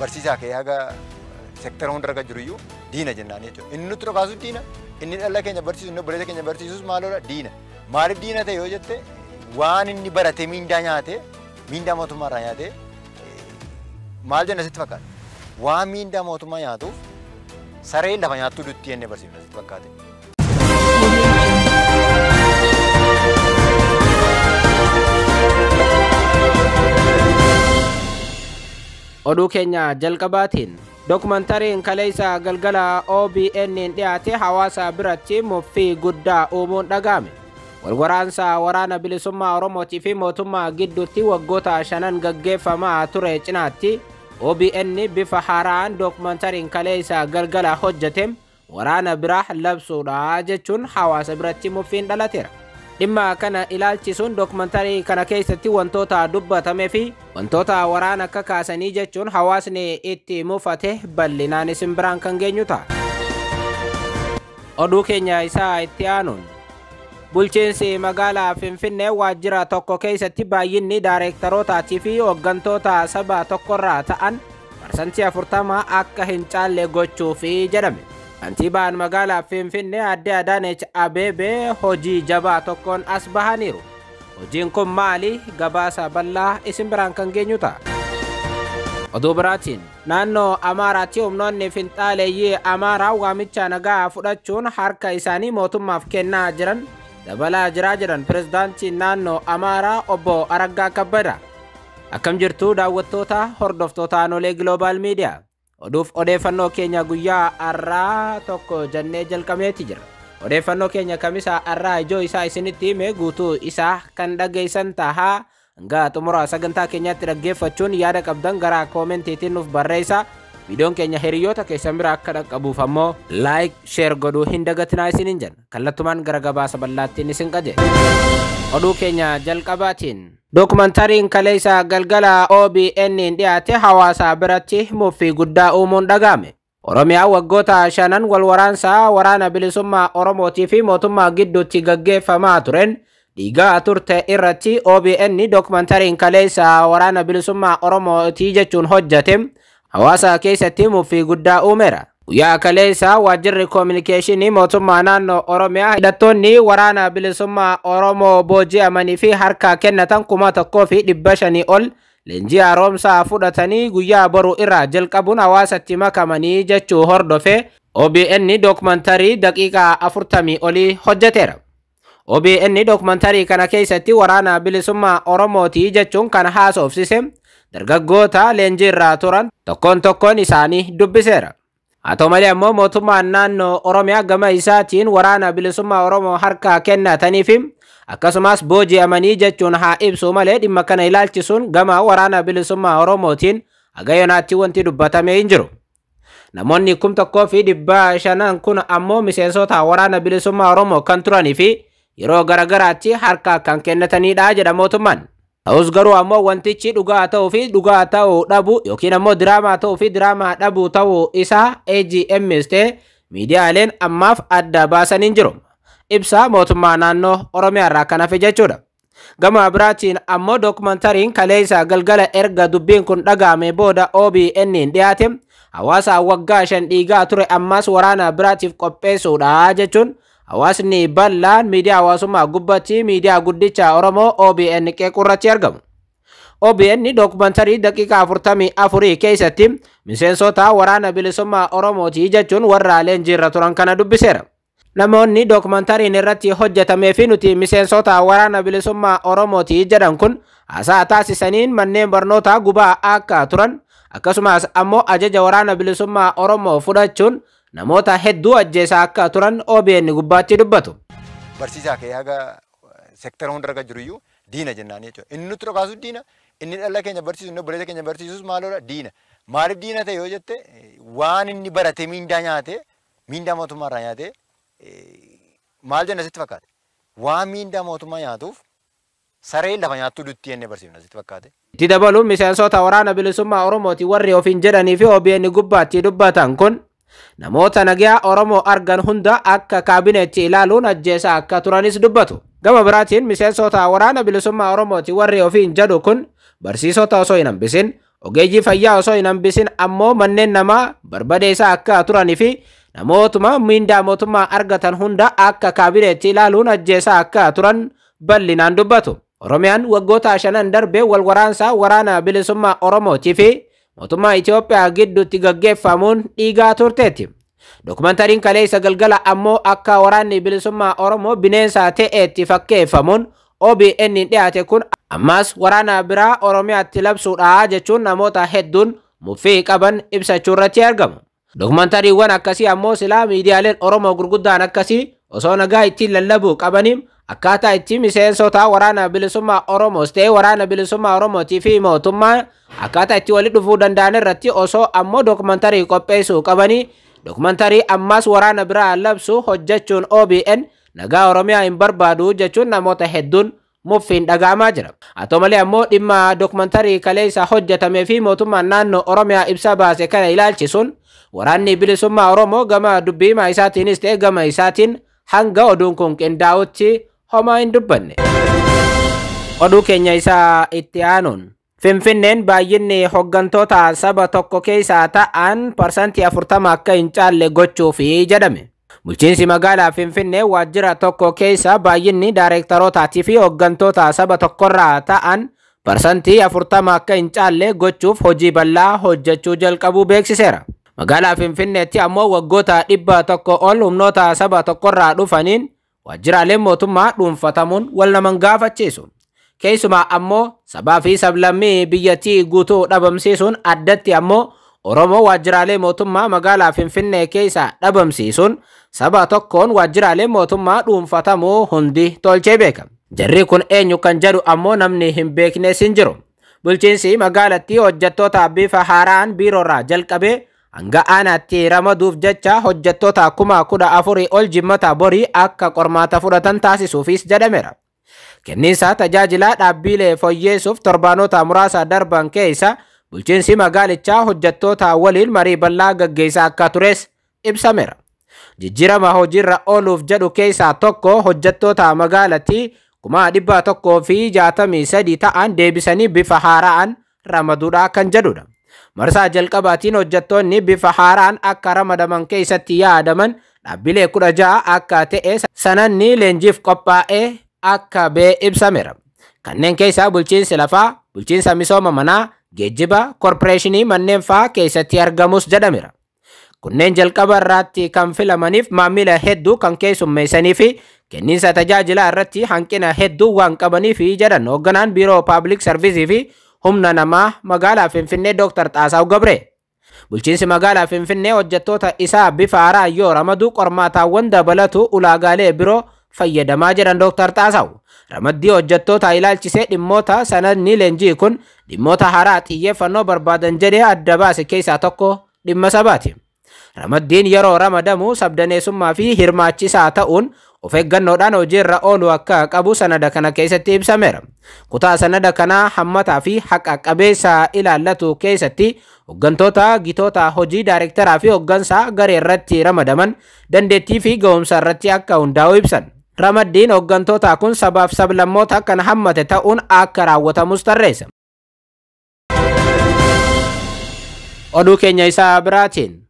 barsiisaa kee haga seektara hundarra jiru iyyuu diina jennaan jechuudha. Inni nutti dhokaasus diina, inni dhala keenya barsiisu, inni obboleessa keenya barsiisus maaloodha diina. Maaliif diina ta'e yoo jette waan inni barate miindaa nyaate miindaa mootummaa irraa nyaate maal jenna sitti fakkaata. Waan miindaa mootummaa nyaatuuf saree lafa nyaattuu dutti jennee barsiifna sitti fakkaate. oduu keenya jalqabaatiin dokumentariin kaleessa galgala OBN dhiyaate hawaasa biratti muffii guddaa uumuun dhagaame. Walwaraansa waraana bilisummaa Oromootii fi mootummaa gidduutti waggoota shanan gaggeeffamaa ture cinaatti OBN bifa haaraan dokumentariin kaleessa galgala hojjete waraana biraa labsuudha jechuun hawaasa biratti muffiin dhalateera. dhimma kana ilaalchisuun dookumentaarii kana keessatti wantoota dubbatamee fi wantoota waraan akka kaasanii jechuun hawaasni itti mufate bal'inaan isin biraan kan geenyu ta'a. Oduu keenya isaa itti aanuun bulchiinsi magaalaa Finfinnee waajjira tokko keessatti baay'inni daayireektarootaatii fi hooggantoota saba tokkorraa ta'an parsantii 40 akka hin caalle gochuufi jedhame. Kantiibaan magaalaa Finfinnee adde Adaaneech Abeebee hojii jabaa tokkoon as bahaniiru. Hojiin kun maali? Gabaasa bal'aa isin biraan kan geenyu ta'a. Oduu biraatiin naannoo Amaaraatti humnoonni finxaaleeyyii Amaaraa waamicha nagaa fudhachuun harka isaanii mootummaaf kennaa jiran dabalaa jiraa jiran pirezidaantiin naannoo Amaaraa obbo Araggaa Kabbadaa. Akkam jirtu daawwattoota hordoftoota olee Giloobaal Miidiyaa. oduuf odeeffannoo keenya guyyaa Arraa tokko jennee jalqabeeti jira odeeffannoo keenya kamisaa arraa ijoo isaa isinitti hime guutuu isaa kan dhageessan tahaa hanga xumura sagantaa keenyaatti dhaggeeffachuun yaada qabdan gara koomentiitiin nuuf barreessa viidiyoon keenya hiriyoota keessan bira akka dhaqqabuuf ammoo laayik sheer godhuu hin dagatinaa isinin jenna kallattumaan gara gabaasa bal'aattiin isin qajeela oduu keenya jalqabaatiin. Dookumantariin kaleessa galgala OBN hin dhiyaate hawasa berati muffii guddaa uumuun dhaga'ame. Oromiyaa waggoota shanan wal waraansaa waraana bilisummaa Oromootii fi mootummaa gidduutti gaggeeffamaa turen dhiigaa turte irratti OBN dookumantariin kaleessa waraana bilisummaa Oromootii jechuun hojjate hawaasa keessatti fi guddaa umera. Yaakalee isaa waajjirri koominikeeshinii mootummaa naannoo Oromiyaa hidhattoonni waraana bilisummaa Oromoo booji'amanii fi harkaa kennatan kuma tokkoo fi dhibba shanii ol leenjii haaromsaa fudhatanii guyyaa boruu irraa jalqabuun hawaasatti makamanii jechuu hordofee OBN dookumantarii daqiiqaa afurtamii olii hojjeteera. OBN dookumantarii kana keessatti waraana bilisummaa Oromootii jechuun kan haasoofsise dargaggoota leenjii irraa turan tokkoon tokkoon isaanii dubbiseera. haa ta'u malee ammoo mootummaan naannoo oromiyaa gama isaatiin waraana bilisummaa oromoo harkaa kennataniif akkasumas booji'amanii jechuun haa ibsu malee dhimma kana ilaalchisuun gama waraana bilisummaa oromootiin haga yonaatti wanti dubbatamee hin jiru. Namoonni kum tokkoo fi dhibba shanan kun ammoo miseensota warana bilisummaa oromoo kan turanii fi yeroo garagaraatti harkaa kan kennatanidha jedha mootummaan. ta'us garuu ammoo wantichi dhugaa ta'uu fi dhugaa ta'uu dhabu yookiin ammoo diraamaa ta'uu fi diraamaa dhabu ta'uu isaa AGMs ta'e miidiyaaleen ammaaf adda baasaniin jiru. Ibsaa mootummaa naannoo Oromiyaa irraa kan hafe jechuudha. Gama biraatiin ammoo dookumentariin kaleessa galgala erga dubbiin kun dhaga'ame booda OBN hin dhiyaate hawaasa waggaa shan dhiigaa ture ammas waraana biraatiif qopheessuudha jechuun hawaasni bal'aan miidiyaa hawaasummaa gubbatti miidiyaa guddicha Oromoo OBN qeequrratti argamu. OBN dookumantarii daqiiqaa 44 keessatti miseensota waraana bilisummaa Oromooti jechuun warraaleen jirra turan kana dubbiseera. Namoonni dookumantariin irratti hojjetamee fi nuti miseensota waraana bilisummaa Oromooti jedhan kun haasaa taasisaniin manneen barnootaa gubaa akka turan akkasumas ammoo ajaja waraana bilisummaa Oromoo fudhachuun namoota hedduu ajjeesaa akka turan OBN gubbaatti dubbatu. Barsiisaa kee haga seektara hundarra kan jiru iyyuu diina jennaani jechuudha. Inni nutti dhokaasu diina, inni dhala keenya barsiisu, inni obboleessa keenya barsiisus maaloodha diina. Maaliif diina ta'e yoo jette waan inni barate miindaa nyaate miindaa mootummaa irraa nyaate maal jenna sitti fakkaate. Waan miindaa mootummaa nyaatuuf saree lafa nyaattuu dutti jennee barsiifna sitti fakkaate. Itti dabaluun miseensota waraana bilisummaa Oromooti warri ofiin jedhanii fi OBN gubbaatti dubbatan kun namoota nagaa Oromoo argan hunda akka kaabineetti ilaaluun ajjeesaa akka turanis dubbatu. Gama biraatiin warana waraana oromo Oromooti warri ofiin jedhu kun barsiisota osoo hin hambisin ogeeyyii fayyaa osoo hin hambisin ammoo manneen namaa akka turanii fi namootuma miindaa argatan hunda akka kaabineetti ilaaluun ajjeesaa akka turan bal'inaan dubbatu. Oromiyaan waggoota shanan darbee wal waraansaa waraana bilisummaa Oromootii mootummaa Itoophiyaa gidduutti gaggeeffamuun dhiigaa turteetti. Dokumentariin kaleessa galgala ammoo akka waraanni bilisummaa Oromoo bineensa ta'eetti fakkeeffamuun OBN dhiyaate kun ammas waraana biraa Oromiyaatti labsuudha jechuun namoota hedduun muffii qaban ibsachuu irratti argamu. Dokumentariiwwan akkasii ammoo silaa miidiyaaleen Oromoo gurguddaan akkasii osoo nagaa ittiin lallabuu qabaniin akkaataa itti miseensotaa waraana bilisummaa Oromoos ta'ee waraana bilisummaa Oromootii fi mootummaa akkaataa itti wali dhufuu danda'an irratti osoo ammoo dookumantarii qopheessuu qabanii dookumantarii ammaas waraana biraa labsu hojjechuun OBN nagaa Oromiyaa hin barbaadu jechuun namoota hedduun muffiin dhaga'amaa jira. Haa ta'u malee ammoo dhimma dookumantarii kaleessa hojjetamee fi mootummaan naannoo Oromiyaa ibsa baase kana ilaalchisuun waraanni bilisummaa Oromoo gama dubbiimaa isaatiinis ta'e gama isaatiin hanga oduun kun qindaa'utti homaa hin dubbanne. Oduu keenya isaa itti aanuun. Finfinneen baay'inni hoggantoota saba tokko keessaa ta'an parsantii afurtama akka hin caalle gochuuf jedhame. Bulchiinsi magaalaa Finfinnee waajjira tokko keessa baay'inni daayireektarootaatii fi hoggantoota saba tokkorraa ta'an parsantii afurtama akka hin caalle gochuuf hojii bal'aa hojjechuu jalqabuu beeksiseera. Magaalaa Finfinneetti ammoo waggoota dhibba tokko ol humnoota saba tokkorraa dhufaniin Waajjiraaleen mootummaa dhuunfatamuun wal namaan gaafachiisu. Keessumaa ammoo sabaa fi sablammii biyyattii guutuu dhabamsiisuun addatti ammoo Oromoo waajjiraalee mootummaa magaalaa Finfinnee keessa dhabamsiisuun saba tokkoon waajjiraalee mootummaa dhuunfatamuu hundi tolchee beeka. Jarri kun eenyu kan jedhu ammoo namni hin beeknes hin jiru. Bulchiinsi magaalatti hojjettootaa bifa haaraan biiroorraa jalqabee Anga hanga aanaatti jecha hojjettoota kuma kuda afuri ol jimmata borii akka qormaata fudhatan taasisuufis jedhameera. Kenniinsa tajaajilaa dhaabbilee fooyyeessuuf torbaanota murasa darban keisa bulchiinsi magaalichaa hojjettoota waliin marii bal'aa gaggeessaa akka tures ibsameera. Jijjiirama hojiirra ooluuf jedhu keessaa tokko hojjettoota magaalattii kuma dhibba tokkoo fi jatami sadii ta'an deebisanii bifa haara'an ramadura kanjaduda. marsaa jalqabaatiin hojjettoonni bifa haaraan akka ramadaman keessatti yaadaman dhaabbilee kudha ja'a akka ta'e sananni leenjiif qophaa'ee akka bee ibsameera kanneen keessaa bulchiinsi lafaa bulchiinsa misooma manaa geejjiba korporeeshinii manneen fa'aa keessatti argamus jedhameera. Kunneen jalqaba irratti kan filamaniif maamila hedduu kan keessummeessanii fi kenniinsa tajaajilaa irratti hanqina hedduu waan qabaniif jedhan hoogganaan biiroo paabliik sarviisii fi humna namaa magaalaa Finfinnee Dr. Xaasawu Gabree. Bulchiinsi magaalaa Finfinnee hojjettoota isaa bifa haraayyoo ramaduu qormaataawwan dabalatu ulaagaalee biroo fayyadamaa jiran Dr. Xaasawu. Ramaddii hojjettoota ilaalchisee dhimmoota sanadni leenjii kun dhimmoota haraa xiyyeeffannoo barbaadan jedhee adda baase keessaa tokko dhimma sabaati. Ramaddiin yeroo ramadamu sabdaneessummaa fi hirmaachisaa ta'uun of eeggannoodhaan hojiirra oolu akka qabu sanada kana keessatti ibsameera. Kutaa sanada kanaa hammataa fi haqa qabeessa ilaallatu keessatti hooggantoota gitoota hojii daayirektaraa fi hooggansaa garee irratti ramadaman dandeettii fi ga'umsa irratti akka hundaa'u ibsan. Ramaddiin hooggantootaa kun sabaaf sablammoota akkana hammate ta'uun akka raawwatamus tarreessa. Oduu keenya isaa biraatiin.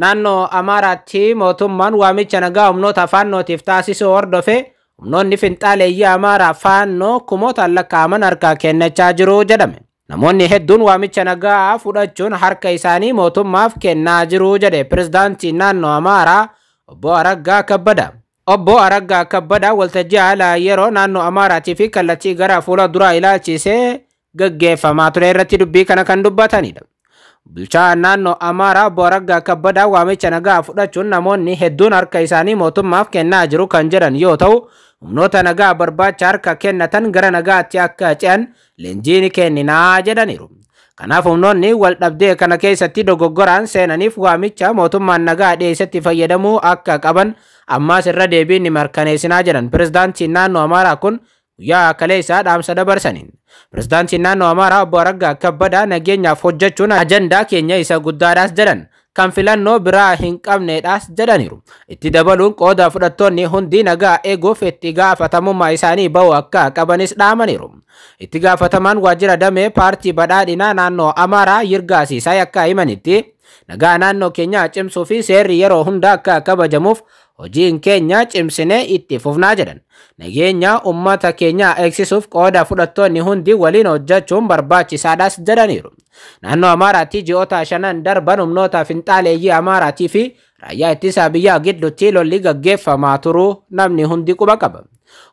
naannoo Amaaraatti mootummaan waamicha nagaa humnoota faannootiif taasisuu hordofe humnoonni finxaaleeyyaa Amaaraa faannoo kumoota lakkaa'aman harkaa kennachaa jiru jedhame. Namoonni hedduun waamicha nagaa fudhachuun harka isaanii mootummaaf kennaa jiru jedhe pirezidaantii naannoo Amaaraa obbo Araggaa Kabbada. Obbo Araggaa Kabbadaa waltajjii yeroo naannoo Amaaraatii fi kallattii garaa fuula duraa ilaalchisee gaggeeffamaa ture irratti dubbii kana kan dubbatanidha. Bulchaan naannoo Amaaraa Booraggaa Kabbadaa waamicha nagaa fudhachuun namoonni hedduun harka isaanii mootummaaf kennaa jiru kan jedhan yoo ta'u, humnoota nagaa barbaacha harka kennatan gara nagaatti akka ce'an leenjiin kenninaa jedhaniiru. Kanaaf humnoonni waldhabdee kana keessatti dogoggoraan seenaniif waamicha mootummaan nagaa dhiyeessetti fayyadamuu akka qaban ammaas irra deebiin ni mirkaneessinaa jedhan pirezidaantiin naannoo Amaaraa kun guyyaa akalee isaa dhaamsa dabarsaniin pirezidaantiin naannoo amaaraa obbo Araggaa Kabbadaa nageenyaaf hojjechuun ajandaa keenya isa guddaadhaas jedhan kan filannoo biraa hin qabnedhaas jedhaniiru itti dabaluun qooda fudhattoonni hundi nagaa eeguuf itti gaafatamummaa isaanii bahu akka qabanis dhaamaniiru itti gaafatamaan waajjira damee paartii badhaadhinaa naannoo amaaraa yirgaa akka himanitti. nagaa naannoo keenyaa cimsuu fi seerri yeroo hunda akka kabajamuuf hojiin keenya cimsinee itti fufnaa jedhan nageenya ummata keenyaa eegsisuuf qooda fudhattoonni hundi waliin hojjechuun barbaachisaadhas jedhaniiru naannoo amaaraatti ji'oota shanan darban humnoota finxaaleeyyii amaaraatii fi raayyaa ittisa biyyaa gidduutti lolli gaggeeffamaa turuu namni hundi quba qaba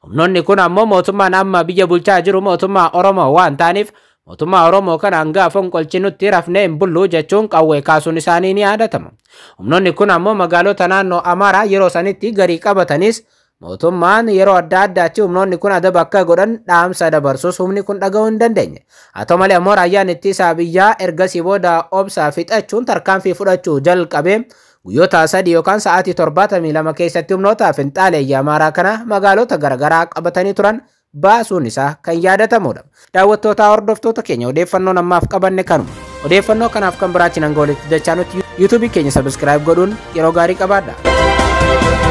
humnoonni kun ammoo mootummaan amma biyya bulchaa jiru mootummaa oromoo waan ta'aniif mootummaa Oromoo kana hanga afaan qolchinutti rafnee hin bullu jechuun qawwee kaasuun isaanii ni yaadatama. Humnoonni kun ammoo magaalota naannoo Amaaraa yeroo sanitti garii qabatanis mootummaan yeroo adda addaatti humnoonni kun adaba akka godhan dhaamsa dabarsus humni kun dhaga'uu hin dandeenye. Haa ta'u malee ammoo rayyaan ittisaa biyyaa ergasii booda obsaa fixachuun tarkaanfii fudhachuu jalqabee guyyoota sadii yookaan sa'aatii torbaatamii lama keessatti humnoota finxaalee Amaaraa kana magaalota garaagaraa qabatanii turan. baasuun isaa kan yaadatamudha. Daawwattoota hordoftoota keenya odeeffannoo namaaf qabanne kanuma. Odeeffannoo kanaaf kan biraatiin hanga walitti dachaa nuti yuutuubii keenya sabiskiraayib godhuun yeroo gaarii qabaadha.